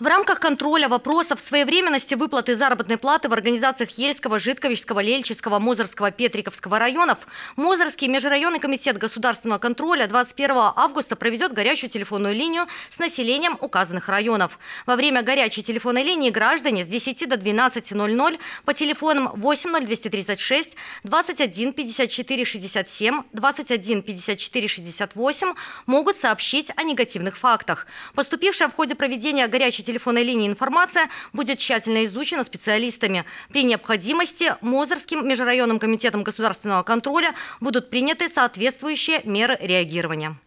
В рамках контроля вопросов своевременности выплаты заработной платы в организациях Ельского, Житковичского, Лельческого, Мозорского, Петриковского районов Мозорский межрайонный комитет государственного контроля 21 августа проведет горячую телефонную линию с населением указанных районов. Во время горячей телефонной линии граждане с 10 до 12.00 по телефонам 80236 215467 215468 могут сообщить о негативных фактах. Поступившая в ходе проведения горячей телефонной линии информация будет тщательно изучена специалистами. При необходимости Мозырским межрайонным комитетом государственного контроля будут приняты соответствующие меры реагирования.